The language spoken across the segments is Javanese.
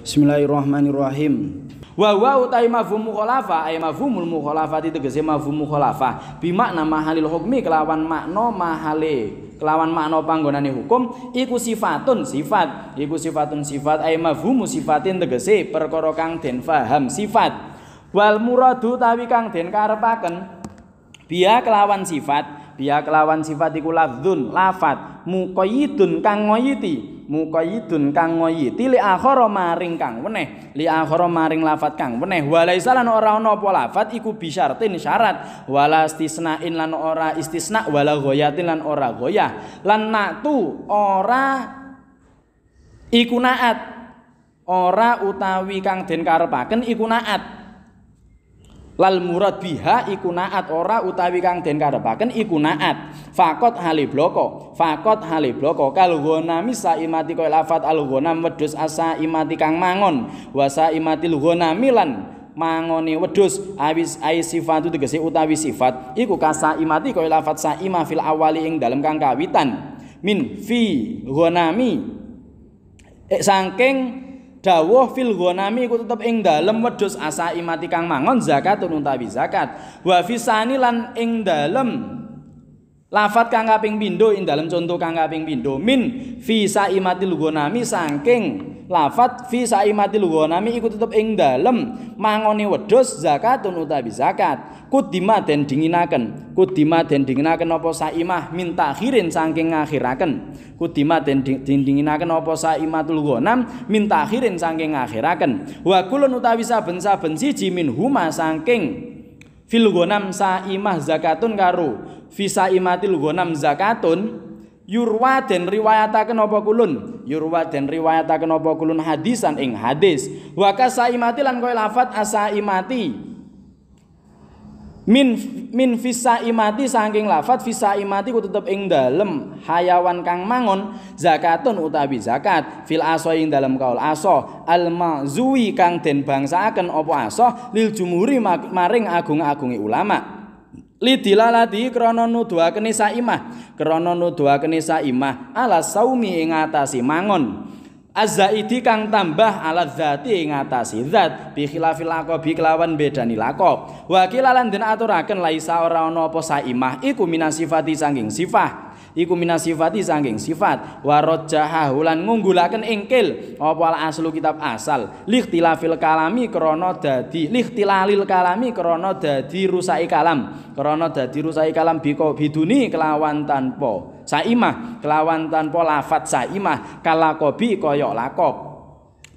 Bismillahirrahmanirrahim. Wa wa utai mafhum mukhalafa ay mafhumul mukhalafa ditegese mafhum mukhalafa, Bi makna mahalil hukmi kelawan makna mahale kelawan makna panggonane hukum iku sifatun sifat iku sifatun sifat ay mafhumu sifatin tegese perkara kang den faham sifat wal muradu tawi kang den karepaken biya kelawan sifat biya kelawan sifat iku lafdzun lafat muqayyidun kang ngoyiti muqayyidun kang ngoyit li akhara maring kang weneh li akhara maring lafat kang weneh walaisa lan ora ana apa lafat iku bisyartin syarat wala istisnain lan ora istisna wala ghoyatin lan ora ghoyah lan natu ora iku naat ora utawi kang den karepaken iku naat lal murad biha iku naat ora utawi kang den karepaken iku naat fakot hale bloko fakot hale bloko kal saimati koyo lafat al ghonam wedhus asa kang mangon wa saimati al lan mangone wedhus awis ai sifatu tegese utawi sifat iku kasa imati koyo lafat saima fil awali ing dalem kang kawitan min fi ghonami eh, saking dawuh fil ghonami ku tetep ing dalem wedhus asa'i mati kang mangon zakat utawi zakat wa fisani lan ing dalem lafat kang kaping pindho ing dalem conto kang kaping pindho min fi saimatil ghonami saking lafat fi saimatil ghanami iku tetep ing dalem mangone wedhus zakatun utawi zakat kudima den dinginaken kudima den dinginaken apa saimah minta akhirin saking ngakhiraken kudima den dinginaken apa saimatul ghanam minta akhirin saking ngakhiraken wa kulun utawi saben-saben siji min huma saking fil ghanam saimah zakatun karo fi saimatil ghanam zakatun yurwa den riwayataken apa kulun yurwa den riwayataken apa kulun hadisan ing hadis wa kasaimati lan koyo lafat asaimati min min fisaimati saking lafat fisaimati ku tetep ing dalem hayawan kang mangon zakatun utawi zakat fil aso ing dalem kaul aso al mazui kang den bangsaaken apa aso lil jumhuri maring agung-agungi ulama Lidilalati krana nuduhake nisa imah, krana nuduhake nisa imah ala saumi ing atase mangon. Azzaidi kang tambah ala zati ing atase zat bi khilafil laqabi kelawan bedani laqab. Wa kilalan den aturaken laisa ora ana apa saimah iku minasifati sanging sifah. Sangking sifah. iku minas sifati saking sifat warot jahahulan ngunggulaken ingkil apa aslu kitab asal lihtilafil kalami krono dadi lihtilalil kalami krono dadi rusai kalam krono dadi rusai kalam biko biduni kelawan tanpa saimah kelawan tanpa lafat saimah kalakobi koyok lakob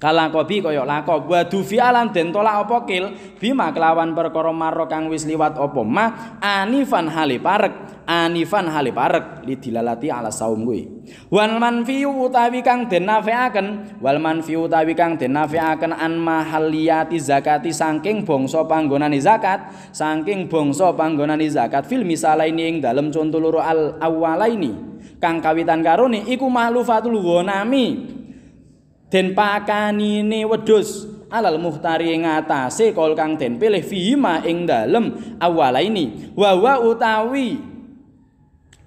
kalakobi kaya lakok wa dufi'a lan den tolak apa kil bima kelawan perkara marro kang wis liwat apa mah anifan hale parek anifan hale parek lidilalati ala saum kuwi Wan manfi utawi kang den nafeaken wal manfi utawi kang den nafeaken an mahaliyati zakati saking bangsa panggonane zakat saking bangsa panggonane zakat fil misalaini ing dalem conto loro al ini, kang kawitan karone iku mahlufatul wonami den pakanine wedhus alal muhtari ngata kol kang den pilih fihima ing dalem ini wa wa utawi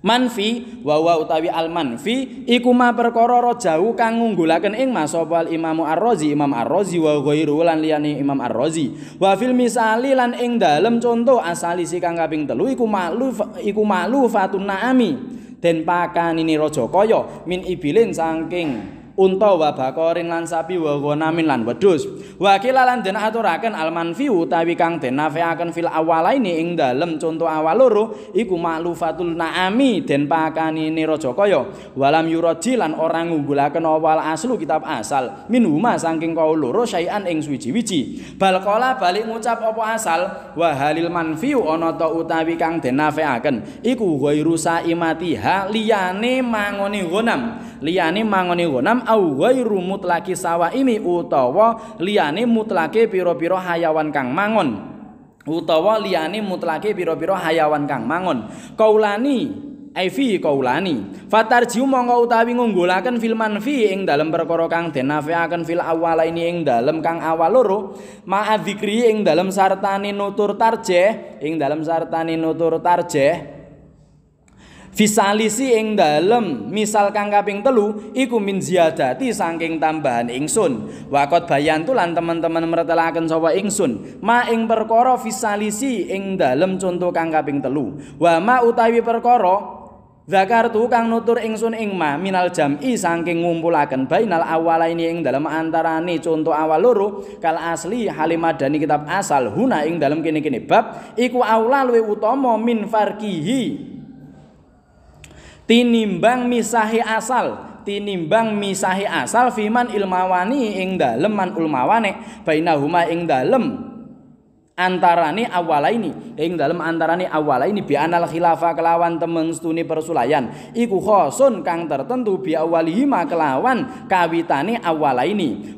manfi wa wa utawi al manfi iku ma perkara jauh kang ngunggulaken ing masopal imamu ar-razi imam ar-razi wa ghairu lan liyane imam ar-razi wa fil misali lan ing dalem contoh asalisi kang kaping telu iku malu iku malu fatun naami den pakanine raja kaya min ibilin saking unta wabakorin lan sapi wa ghanamin lan wedhus wa kila lan den aturaken al manfi utawi kang den nafiaken fil awalaini ing dalem conto awal loro iku ma'lufatul naami den pakani ni walam yuraji lan ora ngunggulaken awal aslu kitab asal min huma saking kau loro syai'an ing suwiji-wiji balqala balik ngucap apa asal wa halil manfi ana ta utawi kang den nafiaken iku ghairu saimatiha liyane mangoni ghanam liyane mangoni ghanam au mutlaki sawah ini utawa liyane mutlaki pira-pira hayawan kang mangon utawa liyane mutlaki pira-pira hayawan kang mangon kaulani Aifi kaulani fatarji mongko utawi ngunggulaken fil manfi ing dalem perkara kang denafeaken fil awala ini ing dalem kang awal loro ma'adzikri ing dalem sartane nutur tarjeh ing dalem sartane nutur tarjeh Fisalisi ing dalem misal kang kaping telu iku min ziyadati saking tambahan ingsun. Wakot bayan tulan teman-teman mertelaken sapa ingsun. Ma ing perkara fisalisi ing dalem contoh kang kaping telu. Wa ma utawi perkara Zakar tu kang nutur ingsun ing ma minal jam'i saking ngumpulaken bainal awalaini ing dalem antarane contoh awal loro kal asli halimadani kitab asal huna ing dalem kene-kene bab iku aula luwe utama min farqihi tinimbang misahi asal tinimbang misahi asal fiman ilmawani ing dalem man ulmawane bainahuma ing dalem antarane awala ing dalem antarane awala ini bi khilafa kelawan temen setuni persulayan iku khosun kang tertentu bi awalihi kelawan kawitane awala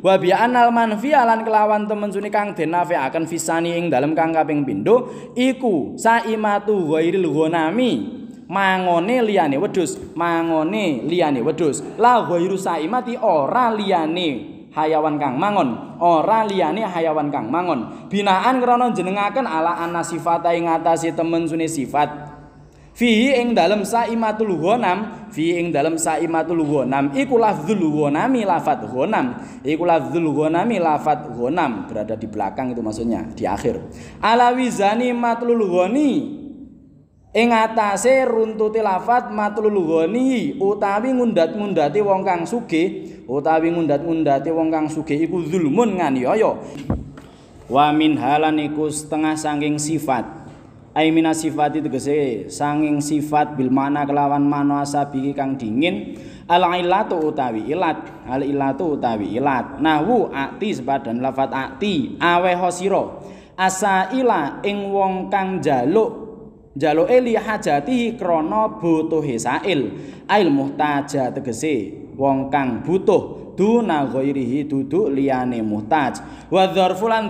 wa bi anal manfialan kelawan temen suni kang denafe akan fisani ing dalem kang kaping pindho iku saimatu wairil ghonami mangone liyane wedhus mangone liyane wedhus la ghairu saimati ora liyane hayawan kang mangon ora liyane hayawan kang mangon binaan krana jenengaken ala ana sifata ing temen sune sifat fihi ing dalem saimatul ghonam fihi ing dalem saimatul ghonam iku lafdzul ghanami lafat ghonam iku lafdzul ghanami lafat ghonam berada di belakang itu maksudnya di akhir ala wizani matlul ghoni Ing atase runtuti lafat matluluhoni utawi ngundhat ngundati wong kang sugih utawi ngundhat-ngundhati wong kang sugih iku zulmun nganiaya. Wa min halaniku setengah saking sifat. Aimina sifat itu gese saking sifat bil mana kelawan mano asabi kang dingin al ilatu utawi ilat al ilatu utawi ilat nahwu ati sebadan lafat ati aweh asaila ing wong kang jaluk Jalo li hajati krana butuhe sa'il ail muhtaja tegese wong kang butuh duna ghairihi duduk liyane muhtaj wa dzarfu lan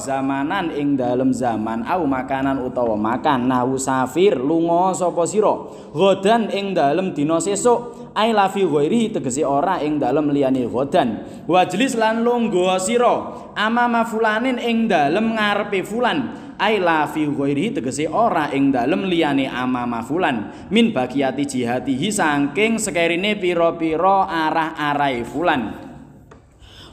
zamanan ing dalem zaman au makanan utawa makan nahu safir lunga sapa sira ghadan ing dalem dina sesuk ai lafi ghairi tegese ora ing dalem liyane ghadan wajlis lan lungguh sira Amama mafulanin ing dalem ngarepe fulan aila fi ghairi tegese ora ing dalem liyane amama fulan. min bakiyati jihatihi sangking sekerine pira-pira arah arai fulan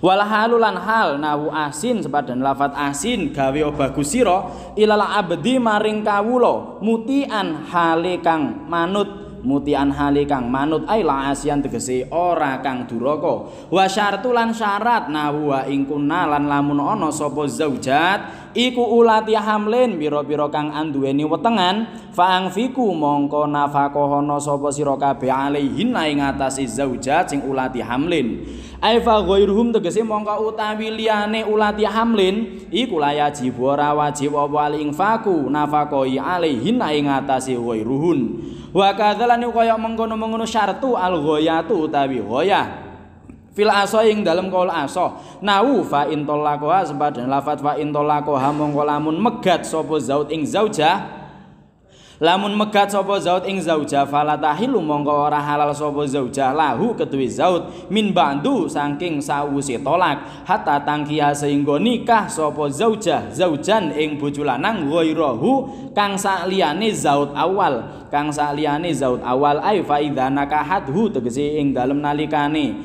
Walahalulan hal nawu asin sepadan lafat asin gawe bagus sira ilal abdi maring kawula muti'an hale manut mutian hali kang manut Aila asian tegese ora kang duraka wa syartu lan syarat nawu wa ing lan lamun ana sapa zaujat iku ulati hamlin pira-pira kang andueni wetengan fa angfiku mongko nafakohono sapa sira kabeh alihi ing atase zaujat sing ulati hamlin Aifa fa ghairuhum tegese mongko utawi liyane ulati hamlin iku layajib ora wajib apa ing faku nafakohi alihi ing atase ghairuhun wa kadzalan iku kaya mengkono-mengkono syartu al ghayatu utawi ghaya fil aso ing dalem kaul aso nau fa in talaqaha sebab lafat fa in talaqaha mongko lamun megat sapa zaut ing zauja Lamun megat sapa zaut ing zauja falatahilu mongko ora halal sapa zauja lahu keduwe zaut min bandu saking sawuse tolak hatta tangkia sehingga nikah sapa zauja zaujan ing bojo lanang kang saliyane zaut awal kang saliyane zaut awal ay fa nakahat hu tegese ing dalem nalikane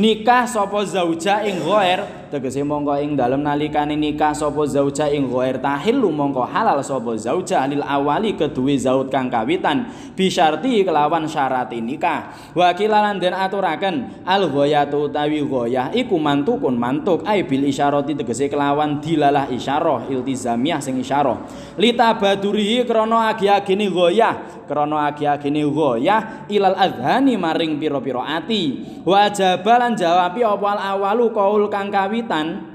nikah sapa zauja ing ghair tegese mongko ing dalem nalikane nikah sapa zauja ing ghair tahilu mongko halal sapa zauja nil awali keduwe zaut kang kawitan bisyarti kelawan syarat nikah ka kilalan den aturaken al ghayatu utawi ghayah iku mantukun mantuk ai bil isyarati tegese kelawan dilalah isyarah iltizamiah sing isyarah litabadurihi krana agi-agine ghayah krana agi-agine ghayah ilal adhani maring pira-pira ati wajabalan jawabi apa al awalu kaul kang kawitan kapitan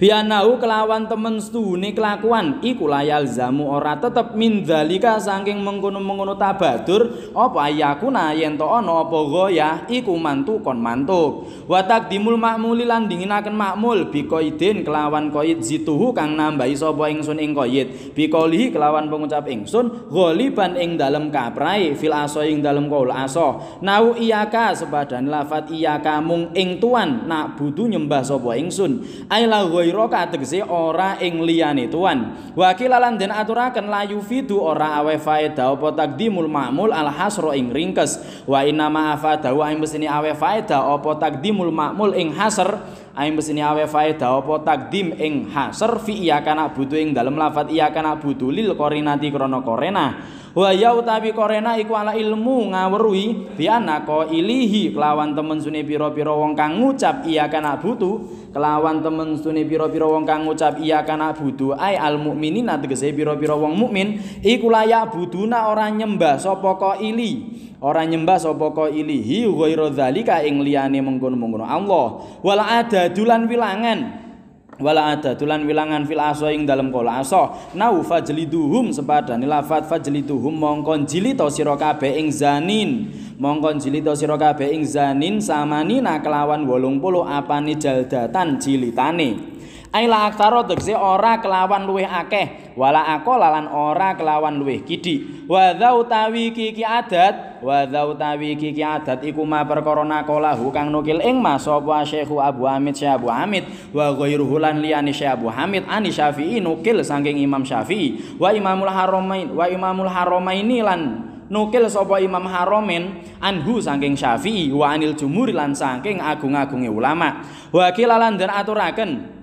bianau kelawan temen sedune kelakuan iku layal zamu ora tetep min saking mengkono-mengkono tabadur apa yakuna yen to ana apa ya iku mantu kon mantu wa takdimul makmuli lan dinginaken makmul biqaidin kelawan qaid zituhu kang nambahi sapa ingsun ing qaid biqaulihi kelawan pengucap ingsun ghaliban ing dalem kaprai fil aso ing dalem kaul aso nau iyaka sebadan lafat iyaka mung ing tuan nak butuh nyembah sapa ingsun aila ghoi ghairo kategese ora ing liyane tuan wakil lan den aturaken la yufidu ora awe faedah apa takdimul ma'mul al ing ringkes wa inna ma'afadahu ing mesini awe faedah apa takdimul ma'mul ing hasr Aing mesti awe faeda apa takdim ing hasr fi iya kana butu ing dalem lafat iya kana butu lil korinati krana korena wa ya utawi korena iku ala ilmu ngawerui bi anaka ilihi kelawan temen sune pira-pira wong kang ngucap iya kana butu kelawan temen sune pira-pira wong kang ngucap iya kana butu ay al mukminin ategese pira-pira wong mukmin iku layak buduna ora nyembah sapa ko ili ora nyembah sapa ka ilahi ghairu zalika ing liyane mengkono-mengkono Allah wala adadulan wilangan wala adadulan wilangan fil aso ing dalem kala aso nau fajliduhum sepadane lafat fajliduhum mongko jilito sira kabeh ing zanin mongko jilito sira kabeh ing zanin samani kelawan 80 apani jaldatan jilitane Aila aktaro tegese ora kelawan luwih akeh, wala aku lalan ora kelawan luwih kidi. Wa utawi kiki adat, wa utawi kiki adat iku ma perkara nakola kang nukil ing mas sapa Syekhu Abu Hamid Syekh Abu Hamid wa ghairuhu lan liyane Syekh Abu Hamid ani Syafi'i nukil saking Imam Syafi'i wa Imamul Haramain wa Imamul Haramaini lan nukil sapa Imam Haromen anhu saking Syafi'i wa anil jumhur lan saking agung-agunge ulama wa kilalan dan aturaken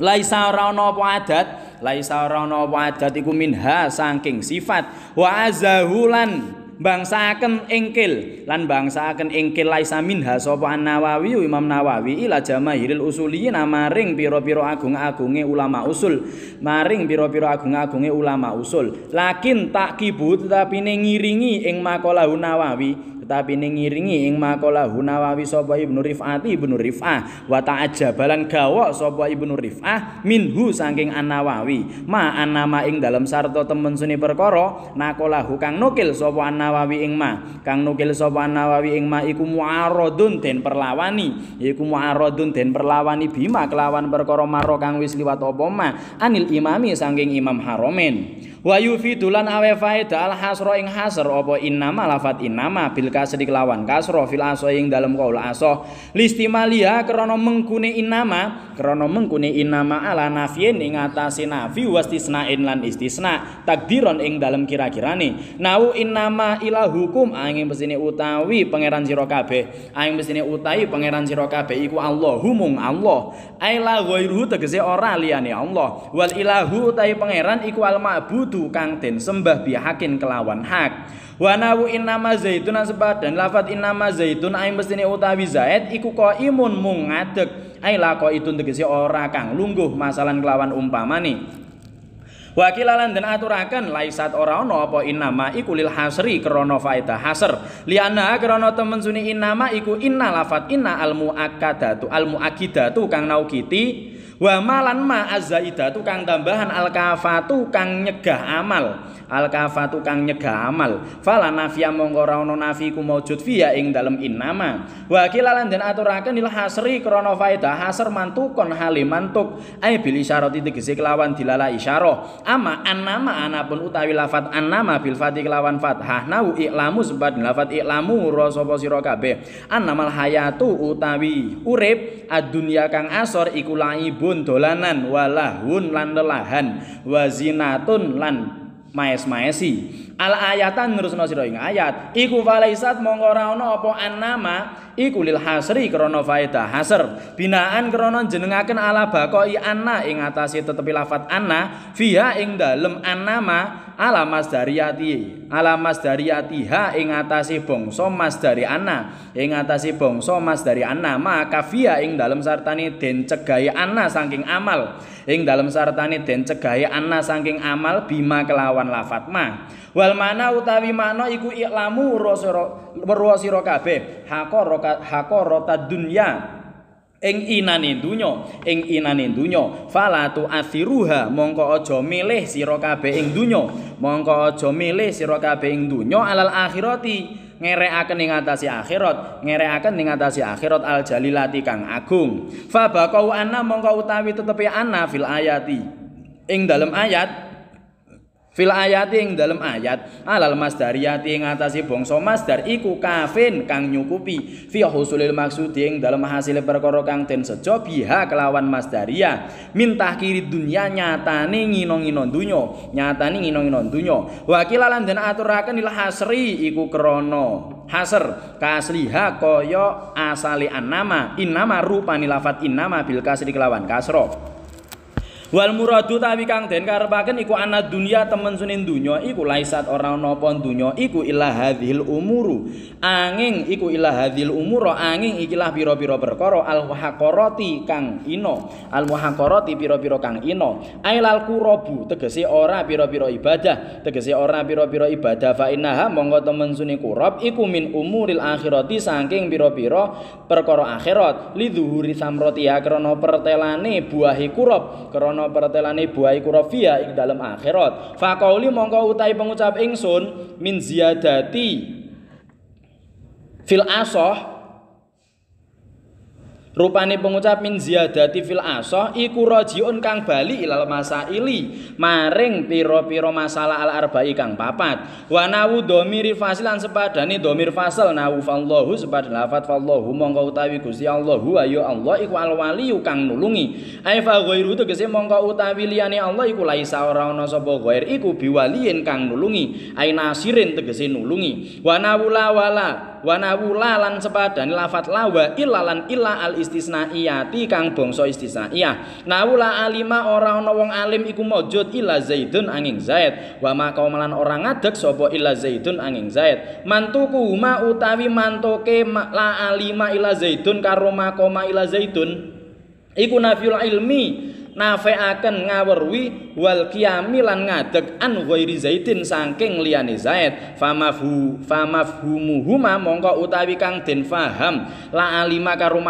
Laisa ora ana adat, laisa ora ana adat iku minha saking sifat wa azahu lan bangsaken ingkil lan bangsaken ingkil laisa minha sapa An-Nawawi Imam Nawawi ila jamaahiril usuliyin maring pira-pira agung-agunge ulama usul maring pira-pira agung-agunge ulama usul lakin takibut tetapi ngiringi ing makalah Nawawi tapi ning ngiringi ing makola nawawi sapa Ibnu Rifati Ibnu Rifah wa ta'ajabalan gawok sapa Ibnu Rifah minhu saking nawawi, ma anama ing dalam sarta temen suni perkara nakolahu kang nukil sapa Anawawi ing ma kang nukil sapa nawawi ing ma iku muaradun den perlawani iku muaradun den perlawani bima kelawan perkara maro kang wis liwat apa ma anil imami saking Imam Haromen Wayu fidu lan awe faeda al hasro ing hasr apa innama lafat innama bil kasri kelawan kasro fil aso ing dalem kaul aso listimaliha krana mengkune innama krana mengkune inama ala nafiyen ing atase nafi wastisna inlan istisna takdiron ing dalem kira-kirane nau inama ila hukum angin mesine utawi pangeran sira kabeh angin mesine utawi pangeran sira kabeh iku Allahu mung Allah aila ghairuhu tegese ora liyane Allah wal ilahu utawi pangeran iku al ma'budu kang den sembah bihakin kelawan hak Wanawu innama zaitun sebab dan lafat innama zaitun aing mesti utawi zaid iku kok imun mung ngadeg Aila kau itu si ora kang lungguh masalan kelawan umpama nih. Wakilalan dan aturakan laisat ora ono apa innama iku lil hasri krana faedah hasr. Liana krana temen suni innama iku inna lafat inna al muakkadatu al muakidatu kang naukiti wa malan ma azzaidatu kang tambahan al kafatu kang nyegah amal al kafatu kang nyegah amal fala nafiya mongko ora ana nafi ku maujud fiya ing dalem inama wa kilalan den aturaken lil hasri krana faedah hasr mantukon hale mantuk ai bil isyarati tegese kelawan dilala isyarah ama anama anapun utawi lafat anama bil fati kelawan fathah nau iklamu sebab lafat iklamu sapa sira kabeh anamal hayatu utawi urip adunya kang asor iku laibun dolanan walahun lan lelahan wazinatun lan maes-maesi. Al ayatan nurus no ing ayat. Iku falaisat mongko ora ono apa annama iku lil hasri krana faedah hasr. Binaan krana jenengaken ala bakoi anna ing atase tetepi lafat anna fiha ing dalem annama ala masdariyati ala masdariyati ha ing atase bangsa masdari ana ing atase bangsa masdari ana makafia ing dalem sartane den cegahe ana saking amal ing dalem sartane den cegahe ana saking amal bima kelawan lafat ma wal mana utawi mana iku iklamu rosiro weruh sira kabeh hakorota dunya ing inane donya ing inane donya falatu asiruha, mongko aja milih sira kabeh ing donya mongko aja milih sira kabeh ing donya alal akhirati ngerekaken ing ngatasi akhirat ngerekaken ing ngatasi akhirat aljalilati kang agung fa baqau anna mongko utawi tetepi anna fil ayati ing dalem ayat Fil ayati ing dalam ayat alal masdariyati ing atasi bangsa masdar iku kafin kang nyukupi fi husulil maksudi ing dalam hasil perkara kang den sejo biha kelawan masdaria mintah kiri dunya nyatane ngino-ngino dunya nyatane ngino-ngino dunya wakila lan den aturaken lil hasri iku krana hasr kasliha kaya asali annama innama rupani lafat innama bil kasri kelawan kasro Wal muradu tawi kang den karepaken iku ana dunia temen sunin dunyo, iku laisat ora ana apa dunya iku illa hadhil umuru. Angin iku illa hadhil umuru angin ikilah pira-pira perkara al wahaqarati kang ino. Al pira-pira kang ino. Ailal qurabu tegese ora pira-pira ibadah, tegese ora pira-pira ibadah fa innaha monggo temen suni qurab iku min umuril akhirati saking pira-pira perkara akhirat. Lidhuhuri samrotia krana pertelane buahi qurab krana ana pertelane buah iku rafia ing dalem akhirat. Faqauli mongko utahi pengucap ingsun min ziyadati fil asoh Rupane pengucap min ziyadati fil aso iku rajiun kang bali ilal masaili maring pira-pira masalah al arba'i kang papat. Wa nawu dhamir fasil lan fasal nawu fallahu sepadane lafat fallahu mongko utawi Gusti Allahu ayo Allah iku al wali kang nulungi. Ai fa tegese tu gese mongko utawi liyane Allah iku laisa ora ana sapa ghair iku biwaliin kang nulungi. Ai nasirin tegese nulungi. Wa nawu wala wa wanawu lalan sepadan lafat lawa ilalan illa al istisnaiyati kang bangsa istisnaiya nawula alima ora ana wong alim iku ma'jud illa zaidun angin zaid wa maka malan ora ngadeg sapa illa zaidun angin zaid mantuku ma utawi mantoke ma la alima illa zaidun karo maka ma illa zaidun iku nafiul ilmi nafe'aken ngawerwi wal kiami lan ngadeg an ghairi zaidin sangking liyane zaid famafhu famafhumu mongko utawi kang den faham la alima karo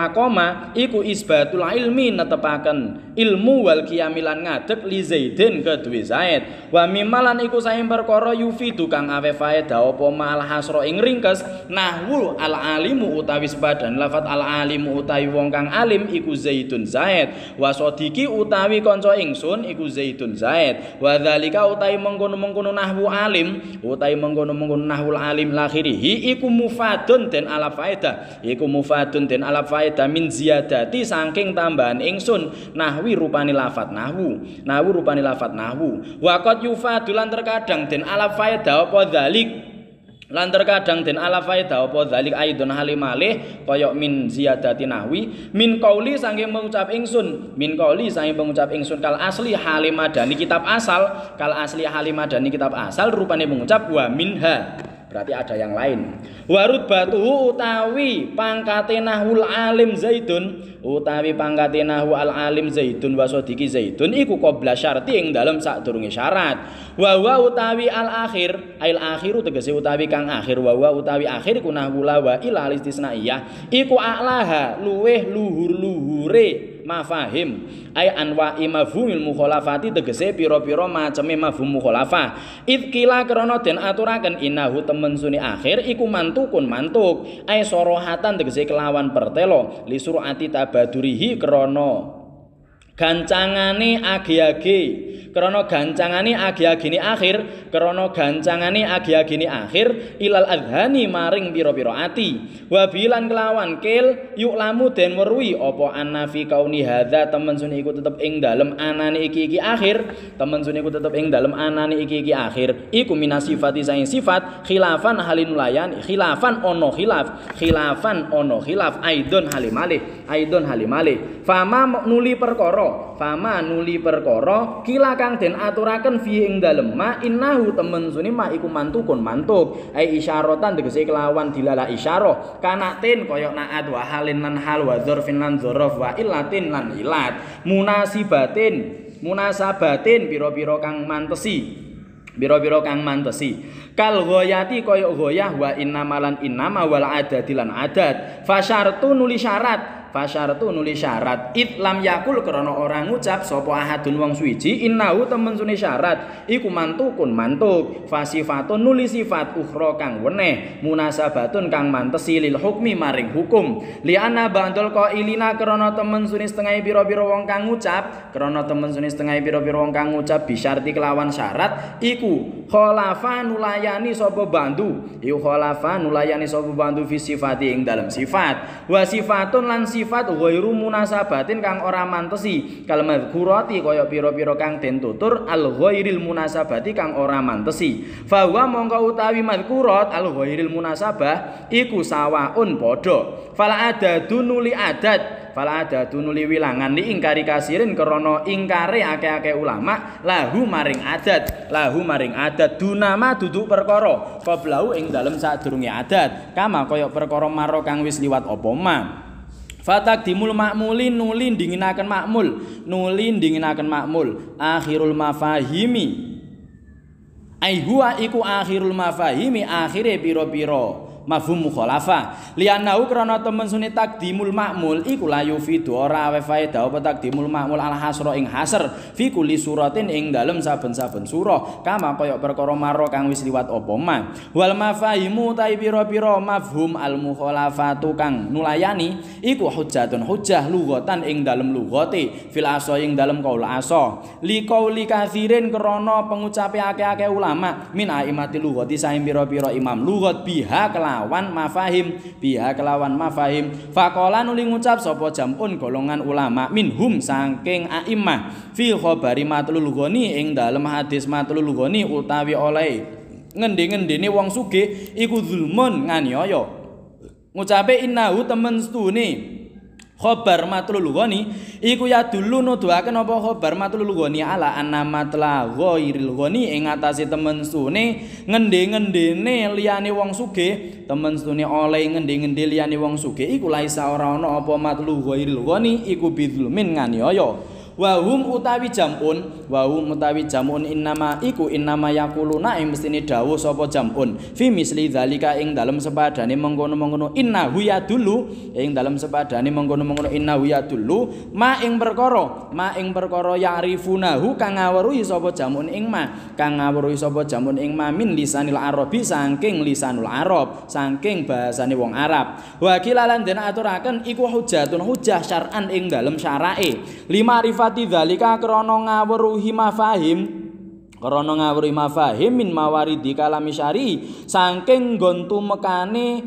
iku isbatul ilmi netepaken ilmu wal kiami lan ngadeg li zaidin ke duwe zaid wa mimalan iku saing perkara yufi tukang awe faeda apa mal hasro ing ringkes nahwu al alimu utawi sebadan lafat al alimu utawi wong kang alim iku zaidun zaid wa sodiki utawi utawi kanca ingsun iku Zaidun Zaid. Wa dzalika utawi mengkono-mengkono nahwu alim, utawi mengkono-mengkono nahwu alim lakhirihi iku mufadun den ala faedah. Iku mufadun den ala faedah min ziyadati saking tambahan ingsun nahwi rupani lafat nahwu. Nahwu rupani lafat nahwu. Wa qad yufadulan terkadang den ala faedah apa dzalik Lan terkadang den ala faedah apa zalik aidon hale kaya min ziyadati nahwi min qauli sange mengucap ingsun min qauli sange mengucap ingsun kal asli halimadani kitab asal kal asli halimadani kitab asal rupane mengucap wa minha berarti ada yang lain warut batu utawi pangkatenahul alim zaidun utawi pangkatenahu al alim zaidun Wa wasodiki zaidun iku kobla syarting dalam saat turungi syarat wawa utawi al akhir al akhiru tegesi utawi kang akhir wawa utawi akhir iku nahulawa ilalistisna iya iku aklaha luweh luhur luhure mafahim ay anwa imafumil mukholafati degese piro-piro maceme mafum mukholafah kila krono den aturaken inahu temen suni akhir iku mantukun mantuk ay sorohatan degese kelawan pertelo li ati tabadurihi krono gancangane agi-agi krono gancangane agi-agi akhir krana gancangane agi agini akhir ilal adhani maring biro biro ati wabilan kelawan kel yuk lamu den weruhi apa kau kauni hadza temen suni iku tetep ing dalem anani iki-iki akhir temen suni iku tetep ing dalem anani iki-iki akhir iku minasifati saing sifat khilafan halin layan khilafan ono khilaf khilafan ono khilaf aidon halimale aidon halimale fama nuli perkoro fama nuli perkoro kila kang den aturaken fi ing dalem ma innahu lahu temen sunimah iku mantukun mantuk ai isyaratan tegese kelawan dilalah isyarah kanatin kaya naat wa halin lan hal wa dzurfin lan dzuruf wa illatin lan ilat munasibatin munasabatin pira-pira kang mantesi Biro-biro kang mantesi. Kal ghoyati koyok ghoyah wa innamalan malan inna mawal adad dilan adad. Fasyartu nuli syarat. Fasyaratu nuli syarat. It lam yakul krana orang ngucap sapa ahadun wong suwiji innahu temen suni syarat. Iku mantukun mantuk. Fasifatun nuli sifat ukhra kang weneh munasabatun kang mantesi lil hukmi maring hukum. Liana bandul qailina krana temen suni setengah biro-biro wong kang ngucap, krana temen suni setengah biro-biro wong kang ngucap bisyarti kelawan syarat iku khalafa nulayani sapa bandu. Iku khalafa nulayani sapa bandu fi sifati ing dalam sifat. Wa sifatun lan sifat sifat ghairu munasabatin kang ora mantesi kal madhkurati kaya pira-pira kang den tutur al munasabati kang ora mantesi fa wa mongko utawi madhkurat al munasabah iku sawaun padha Fala adadu nuli adat fal adadu nuli wilangan li ingkari kasirin krana ingkare ake-ake ulama lahu maring adat lahu maring adat dunama duduk perkara qablau ing dalem sadurunge adat kama kaya perkara maro kang wis liwat apa mah Fatak timul makmuli nuli dinginakan makmul nuli dinginakan makmul akhirul mafahimi. Aihua iku akhirul mafahimi akhirnya biro biro. mafhum mukhalafa lianna ukrana temen suni takdimul makmul iku la yufidu ora awe faedah apa takdimul ma'mul al ing haser fi kulli suratin ing dalem saben-saben surah kama kaya perkara maro kang wis liwat apa ma wal mafahimu ta'i pira-pira mafhum al mukhalafatu kang nulayani iku hujjatun hujah lugatan ing dalem lugate fil aso ing dalem kaul aso li kauli kathirin krana pengucape akeh-akeh ulama min aimati lugati saim pira-pira imam lugat biha kelawan mafahim biha kelawan mafahim faqala nuli ngucap sapa jamun golongan ulama minhum saking aimmah fi khabari matlul ghani ing dalem hadis matlul ghani utawi oleh ngendi ngendene wong sugih iku zulmun nganyaya ngucape innahu temen stune khobar matlul goni iku ya dulu nuduhaken apa khobar matlul goni ala anna matla ghairil ghani ing atase temen sune ngendi-ngendine liyane wong suge temen sune oleh ngendi-ngendi liyane wong suge iku isa ora ana apa matlul ghairil ghani iku bidzulmin nganiaya wahum utawi jampun wahum utawi jamun innama iku innama yaquluna ing mestine dawuh sapa jam'un fi misli zalika ing dalem sepadane mengkono-mengkono inna hu ya dulu ing dalem sepadane mengkono-mengkono inna hu ya dulu ma ing perkara ma ing perkara ya'rifunahu kang ngaweruhi sapa jamun ing ma kang ngaweruhi sapa jamun ing ma min lisanil arabi saking lisanul arab saking bahasane wong arab wa kilalan den aturaken iku hujatun hujah syar'an ing dalem syara'e lima ma'rifati dzalika krana ngaweruhi mafahim krana ngaweruhi mafahim min mawaridi kalami syari saking gontu mekane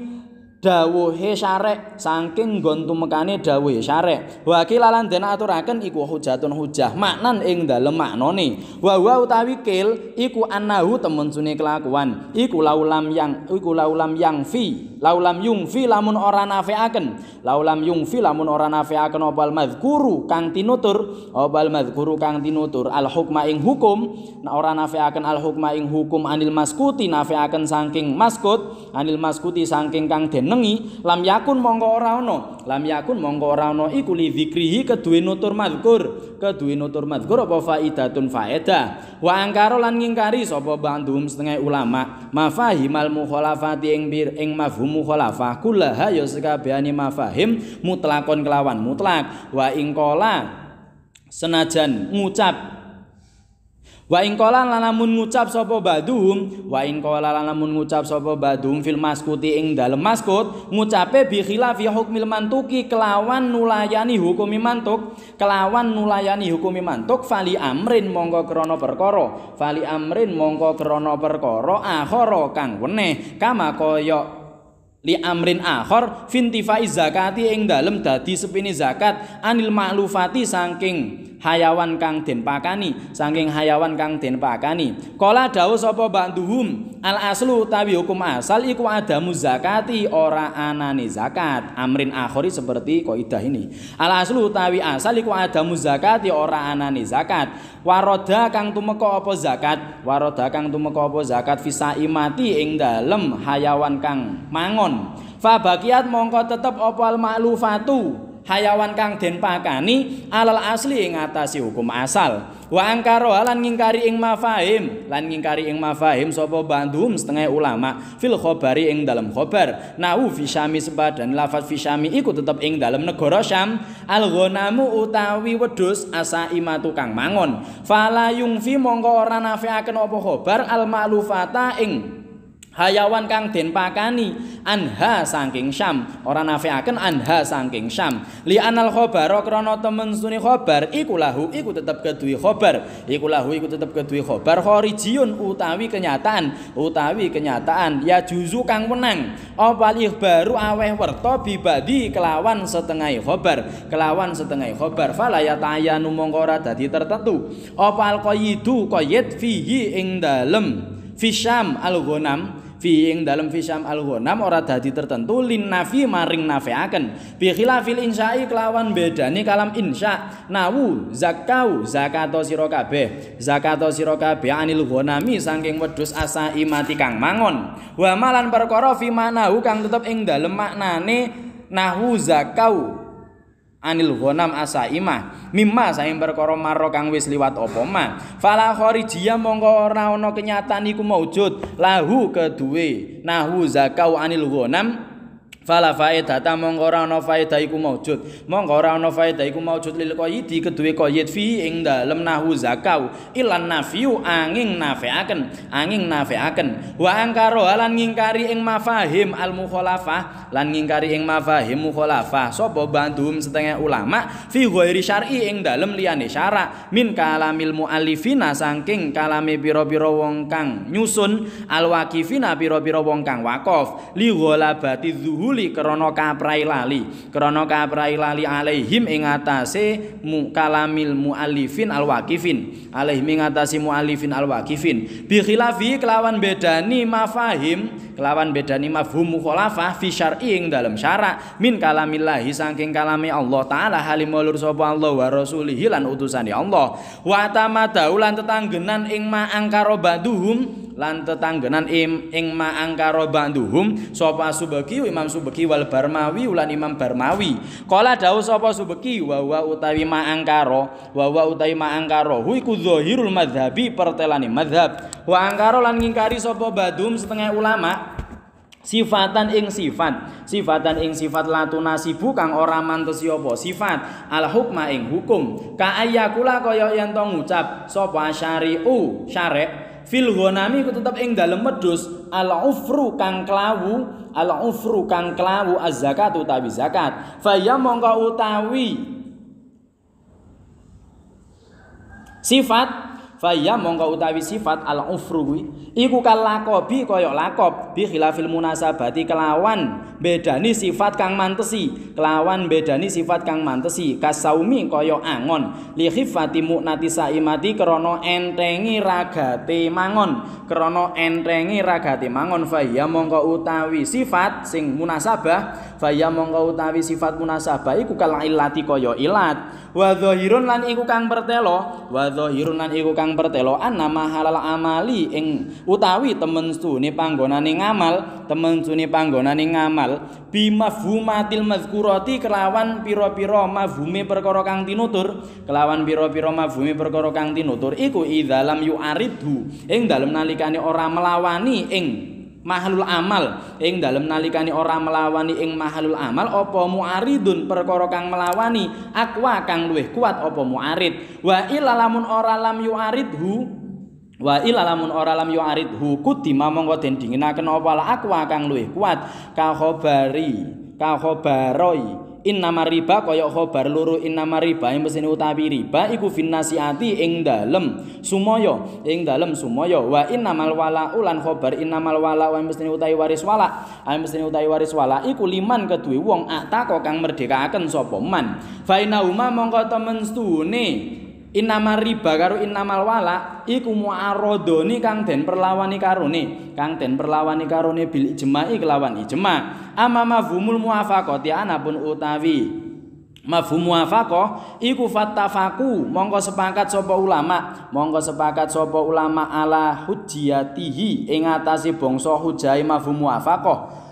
dawuhe syarek saking nggon tumekane dawuhe syarek wa kila lan den aturaken iku hujatun hujah maknan ing dalem maknane wa wa utawi kil iku anahu temen sune kelakuan iku laulam yang iku laulam yang fi laulam yung fi lamun ora nafeaken laulam yung fi lamun ora nafeaken obal mazkuru kang tinutur obal mazkuru kang tinutur al hukma ing hukum na ora nafeaken al hukma ing hukum anil maskuti nafeaken saking maskut anil maskuti saking kang den disenengi lam yakun mongko ora ana lam yakun mongko ora ana iku li zikrihi kedue nutur mazkur kedue nutur mazkur apa faidatun faedah wa angkara lan ngingkari sapa bandum setengah ulama mafahimal mukhalafati ing bir ing mafhum mukhalafah kullaha ya sakabehane mafahim mutlakon kelawan mutlak wa ing qala senajan ngucap Wa ing qala lanamun ngucap sapa badhum wa ing qala lanamun ngucap sapa badhum fil maskuti ing dalem maskut mucape bi khilafi hukmil mantuki kelawan nulayani hukumi mantuk kelawan nulayani hukumi mantuk fali amrin mongko krana perkara fali amrin mongko krana perkara akhara kang weneh kama li amrin akhar fintifa zakati ing dalem dadi sepini zakat anil ma'lufati saking hayawan kang den pakani saking hayawan kang den pakani kala dawuh sapa banduhum al aslu utawi hukum asal iku adamu zakati ora anane zakat amrin akhori seperti kaidah ini al aslu utawi asal iku adamu zakati ora anane zakat waroda kang tumeka apa zakat waroda kang tumeka apa zakat imati ing dalem hayawan kang mangon fa bagiat mongko tetep opal ma'lufatu hayawan kang den pakani alal asli ing atasi hukum asal wa angkaro lan ngingkari ing mafahim lan ngingkari ing mafahim sapa bandhum setengah ulama fil khobari ing dalam khobar nau fi syami dan lafat fi syami iku tetep ing dalam negoro syam al ghonamu utawi wedhus asa imatu kang mangon fala yung fi mongko ora nafiaken apa khobar al ma'lufata ing hayawan kang den pakani anha saking Syam ora nafiaken anha saking Syam li anal khobar krana temen suni khobar iku lahu iku tetep kedui khobar iku lahu iku tetep kedui khobar kharijiyun utawi kenyataan utawi kenyataan ya juzu kang menang opal ikhbaru aweh werta bibadi kelawan setengah khobar kelawan setengah khobar fala ya tayanu mongko ora dadi tertentu opal qayidu qayid fihi ing dalem Fisham al-Ghanam fi dalem dalam fi syam ora dadi tertentu lin nafi maring nafiaken bi khilafil insyai kelawan bedane kalam insya nawu zakau zakato sira kabeh zakato sira kabeh anil ghonami saking wedhus asa imati kang mangon wa malan perkara fi manahu kang tetep ing dalem maknane nahu zakau anil ghanam asaimah mimma saing perkara maro kang wis liwat apa mah fala kharijia mongko ora ana kenyataan iku maujud lahu keduwe nahu zakau anil ghanam Fala faedah ta mongko ora ana faedah iku maujud. Mongko ora ana faedah iku maujud lil qayidi keduwe qayid fi ing dalem nahwu zakau ilan nafiu anging nafiaken, Anging nafiaken. Wa angkaro lan ngingkari ing mafahim al mukhalafah lan ngingkari ing mafahim mukhalafah. Sapa bandhum setengah ulama fi ghairi syar'i ing dalem liyane syara min kalamil muallifina saking kalame piro pira wong kang nyusun al waqifina piro pira wong kang waqaf li ghalabati zuhul nuzuli krana kaprai lali krana kaprai lali alaihim ing atase mukalamil muallifin alwaqifin alaihim ing atase muallifin alwaqifin bi khilafi kelawan bedani mafahim kelawan bedani mafhumu mukhalafah fi syar'i ing dalam syarak min kalamillahi saking kalami Allah taala halim walur Allah wa rasulihi lan utusani Allah wa tamadaulan tetanggenan ing ma angkara banduhum lan tetanggenan im ing ma'ang karo ba'duhum sapa subeki imam subeki wal barmawi ulan imam barmawi kala dawuh sapa subeki wa wa utawi ma'ang karo wa wa utawi ma'ang karo hu iku zahirul madhabi pertelani madhab wa angkara lan ngingkari sapa ba'dum setengah ulama sifatan ing sifat sifatan ing sifat latu nasibu kang ora mantes yopo sifat al hukma ing hukum ka ayakula kaya yen to ngucap sapa syari'u syari' fil ghanami iku tetep ing dalem wedhus al ufru kang klawu al ufru kang klawu az zakat utawi zakat fa ya mongko utawi sifat faya mongko utawi sifat al ufruwi iku kalakobi koyok lakob bi khilafil munasabati kelawan bedani sifat kang mantesi kelawan bedani sifat kang mantesi Kasawumi koyok angon li khifati mu'nati saimati krono entengi ragate mangon krono entengi ragate mangon faya mongko utawi sifat sing munasabah faya mongko utawi sifat munasabah iku kal ilati kaya ilat wa dhahirun lan iku kang pertelo wa dhahirun lan iku kang pertelo ana mahalal amali ing utawi temen suni panggonane ngamal temen suni panggonane ngamal bi mafhumatil mazkurati kelawan pira-pira mafhume perkara kang tinutur kelawan pira-pira mafhume perkara kang tinutur iku idzalam yu'aridhu ing dalem nalikane ora melawani ing mahalul amal ing dalam nalikani orang melawani ing mahalul amal opo muaridun perkara kang melawani akwa kang luwih kuat opo muarid wa ilalamun ora lam yuaridhu wa ilalamun ora lam yuaridhu kudima monggo den dinginaken opo akwa kang luwih kuat kahobari kahobaroi innama riba kaya khabar loro innama riba ing mesin utawi riba iku fin finnasiati ing dalem sumaya ing dalem sumaya wa innamal wala ulan khabar innamal wala wa mesin utawi waris wala ay mesin utawi waris wala iku liman kedue wong akta kang merdekaken sapa man fa inauma mongko temen stune Inama riba karo inamal wala iku muaradoni kang den perlawani karone kang den perlawani karone bil ijma'i kelawan ijma amama fumul muafaqati anapun utawi mafhum muafaqah iku fatafaku mongko sepakat sapa ulama mongko sepakat sapa ulama ala hujjatihi ing atase bangsa hujai mafhum muafaqah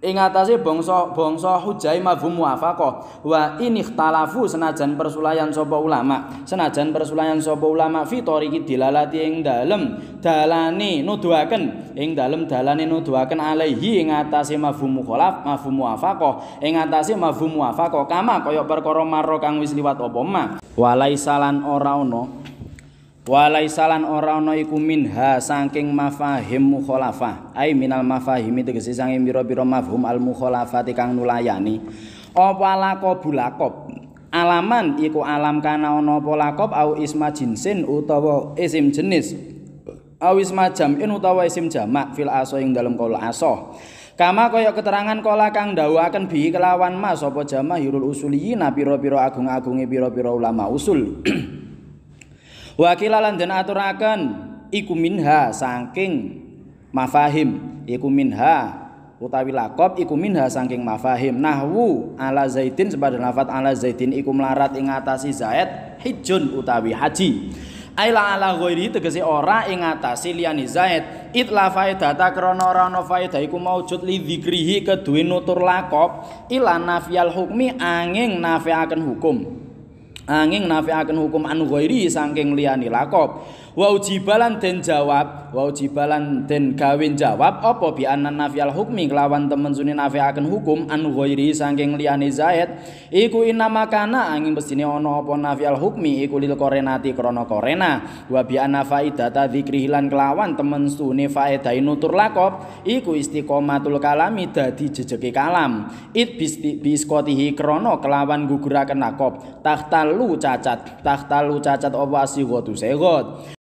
Ing atase bangsa-bangsa Hujai mabum muwafaqah wa inikhtalafu senajan persulayan sapa ulama senajan persulayan sapa ulama fitoriki dilalati ing dalem dalane nuduhaken ing dalem dalane nuduhaken alaihi ing atase mabum mukhalaf mabum muwafaqah ing atase mabum muwafaqah kama kaya perkara marro kang wis liwat apa ma walaisalan ora ana Walaisalan ora ana iku minha saking mafahim mukhalafah. Ai minal mafahimi tegese saking pira-pira mafhum al mukhalafati kang nulayani. Apa lakabul lakab? Alaman iku alam kana ana apa lakab au isma jinsin utawa isim jenis. Au isma jam'in utawa isim jamak fil aso ing dalem kaul aso. Kama kaya keterangan kala kang dawuhaken bihi kelawan mas sapa jamaah hirul pira-pira agung-agunge pira-pira ulama usul. Wa qila lan den aturaken iku minha saking mafahim iku minha utawi lakob iku minha saking mafahim nahwu ala zaidin sebagai lafat ala zaidin iku melarat ing atasi zaid hijjun utawi haji Aila ala ghairi tegese ora ing atasi liyane zaid la faedata krana ora ana faedah iku maujud li dzikrihi keduwe nutur lakob ila nafial hukmi angin nafiaken hukum Anging nafi akan hukum ghairi sangking liani lakob wa ujibalan den jawab wajibalan den gawin jawab apa bi anna nafial hukmi kelawan temen suni nafiaken hukum an ghairi saking liyane Zaid iku inama kana angin mestine ana apa nafial hukmi iku lil korenati krana korena wa bi anna faidata dzikri lan kelawan temen suni faedahe nutur lakop iku istiqomatul kalami dadi jejeke kalam it biskotihi krana kelawan guguraken lakop tahtalu cacat tahtalu cacat apa asighotu segot